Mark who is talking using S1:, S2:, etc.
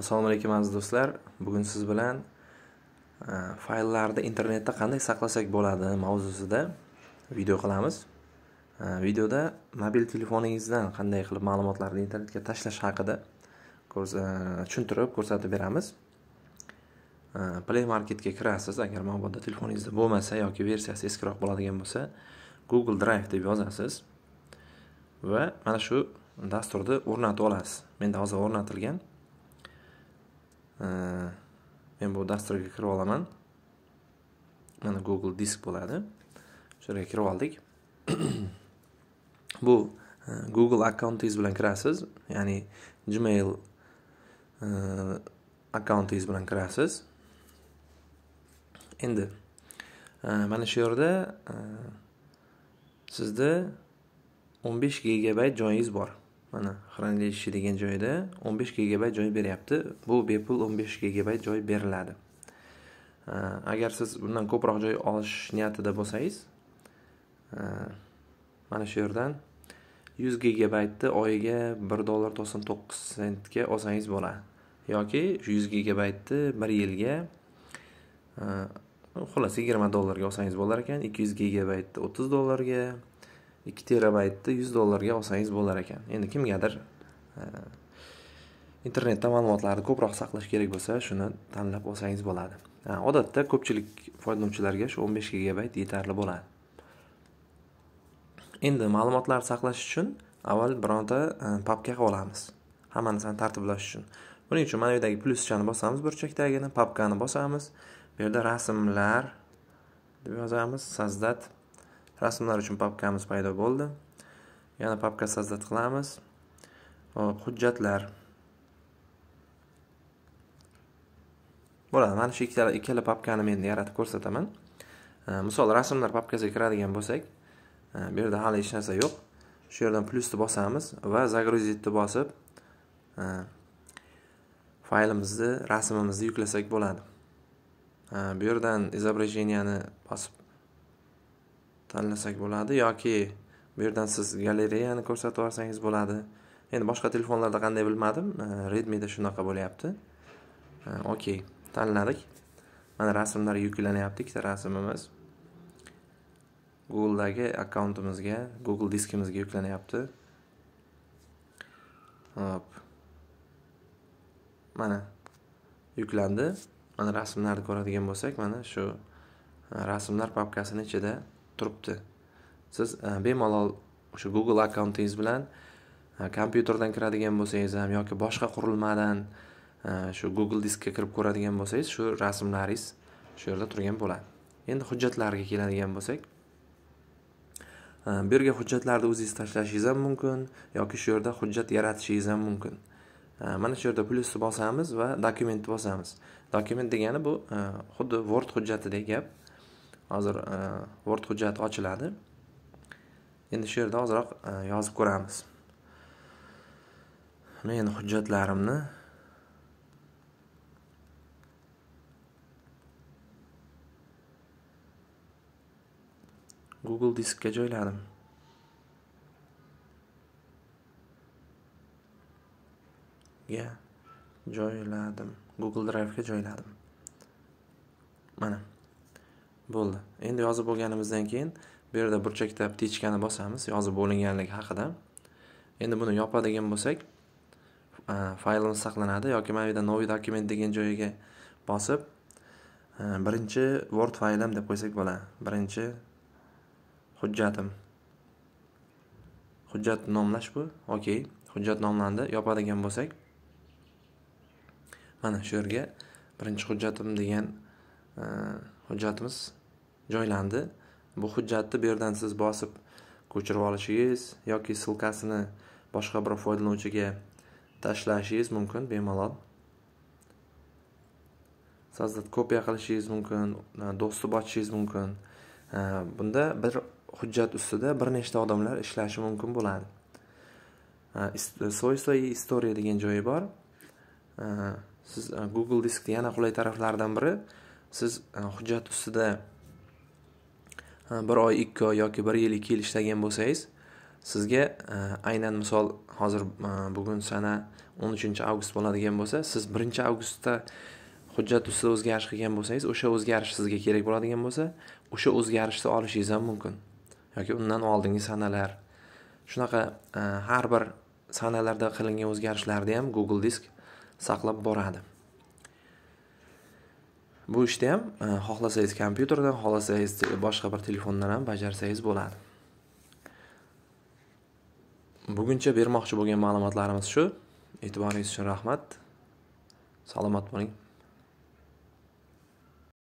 S1: assalomu alaykum aziz do'stlar bugun siz bilan e, fayllarni internetda qanday saqlasak bo'ladi mavzusida video qilamiz e, videoda mobil telefoningizdan qanday qilib ma'lumotlarni internetga tashlash haqida e, tushuntirib ko'rsatib beramiz play marketga kirasiz agar mabodo telefoningizda bo'lmasa yoki versiyasi eskiroq bo'ladigan bo'lsa google drive deb yozasiz va mana shu dasturni o'rnatib olasiz menda hozir o'rnatilgan men bu dasturga kirib olaman mana google disk bo'ladi shu yerga kirib oldik bu google akkauntingiz bilan kirasiz ya'ni gmail akkauntingiz bilan kirasiz endi mana shu yerda sizda 15 GB gigabayt joyingiz bor mana хранилище degan joyda 15 gigabayt joy beryapti bu bepul 15 gigabayt joy beriladi agar siz bundan ko'proq joy olish niyatida bo'lsangiz mana shu yerdan 100 gigabaytni oyiga 1 dollar 99 sentga olsangiz bo'ladi yoki 100 gigabaytni 1 yilga xullas 20 dollarga olsangiz bo'lar ekan 200 gigabaytni 30 dollarga ikki terabaytni yuz dollarga olsangiz bo'lar ekan endi kimgadir e, internetda ma'lumotlarni ko'proq saqlash kerak bo'lsa shuni tanlab olsangiz bo'ladi odatda ko'pchilik foydalanuvchilarga shu o'n besh gigabayt yetarli bo'ladi endi ma'lumotlarni saqlash uchun avval bironta e, papka qilib olamiz hammasini tartiblash uchun buning uchun mana bu yerdagi plyuschani bosamiz burchakdagini papkani bosamiz bu yerda rasmlar deb yozamiz создать rasmlar uchun papkamiz paydo bo'ldi yana papka создать qilamiz hop hujjatlar bo'ladi mana shu ikkala ikkala papkani men yaratib ko'rsataman e, misol rasmlar papkasiga kiradigan bo'lsak e, bu yerda hali hech narsa yo'q shu yerdan plyusni bosamiz va загрузитni bosib e, faylimizni rasmimizni yuklasak bo'ladi bu yerdan изображенияni bosib tanlasak bo'ladi yoki bu yerdan siz galereyani ko'rsatib yuborsangiz bo'ladi endi boshqa telefonlarda qanday bilmadim redmida shunaqa bo'lyapti okey tanladik mana rasmlar yuklanyapti ikkita rasmimiz googledagi akkauntimizga google diskimizga yuklanyapti hop mana yuklandi mana rasmlarni ko'radigan bo'lsak mana shu e, rasmlar papkasini ichida turibdi siz e, bemalol o'sha google akkauntingiz bilan e, kompyuterdan kiradigan bo'lsangiz ham yoki boshqa qurilmadan e, shu google diskka kirib ko'radigan bo'lsangiz shu rasmlaringiz shu yerda turgan bo'ladi endi hujjatlarga keladigan bo'lsak bu yerga hujjatlarni o'zingiz tashlashingiz ham mumkin yoki shu yerda hujjat yaratishingiz ham mumkin mana shu yerda plyusni bosamiz va dokumentni bosamiz dokument degani bu xuddi word hujjatidek gap hozir e, word hujjati ochiladi endi shu yerda ozroq e, yozib ko'ramiz men hujjatlarimni google diskga joyladim ga joyladim google drive'ga joyladim mana bo'ldi endi yozib bo'lganimizdan keyin bu yerda burchakda птичкani bosamiz yozib bo'linganligi haqida endi buni yopadigan bo'lsak e, faylimiz saqlanadi yoki mana bu yerda новый dokument degan joyiga bosib e, birinchi word faylim deb qo'ysak bo'ladi birinchi hujjatim hujjat nomlash bu okey hujjat nomlandi yopadigan bo'lsak mana shu yerga birinchi hujjatim degan e, hujjatimiz joylandi bu hujjatni bu yerdan siz bosib ko'chirib olishingiz yoki ssilkasini boshqa bir foydalanuvchiga tashlashingiz mumkin bemalol создать kopiya qilishingiz mumkin do'stib ochishingiz mumkin bunda bir hujjat ustida bir nechta odamlar ishlashi mumkin bo'ladi soy soy istoriya degan joyi bor siz google diskni yana qulay taraflaridan biri siz hujjat ustida bir oy ikki oy yoki bir yillik yil ishlagan bo'lsangiz sizga aynan misol hozir bugun sana o'n uchinchi avgust bo'ladigan bo'lsa siz birinchi avgustda hujjat ustida o'zgarish qilgan bo'lsangiz o'sha o'zgarish sizga kerak bo'ladigan bo'lsa o'sha o'zgarishni olishingiz ham mumkin yoki undan oldingi sanalar shunaqa har bir sanalarda qilingan o'zgarishlarni ham google disk saqlab boradi bu ishni ham e, xohlasangiz kompyuterdan xohlasangiz boshqa bir telefondan ham bajarsangiz bo'ladi buguncha bermoqchi bo'lgan ma'lumotlarimiz shu e'tiboringiz uchun rahmat salomat bo'ling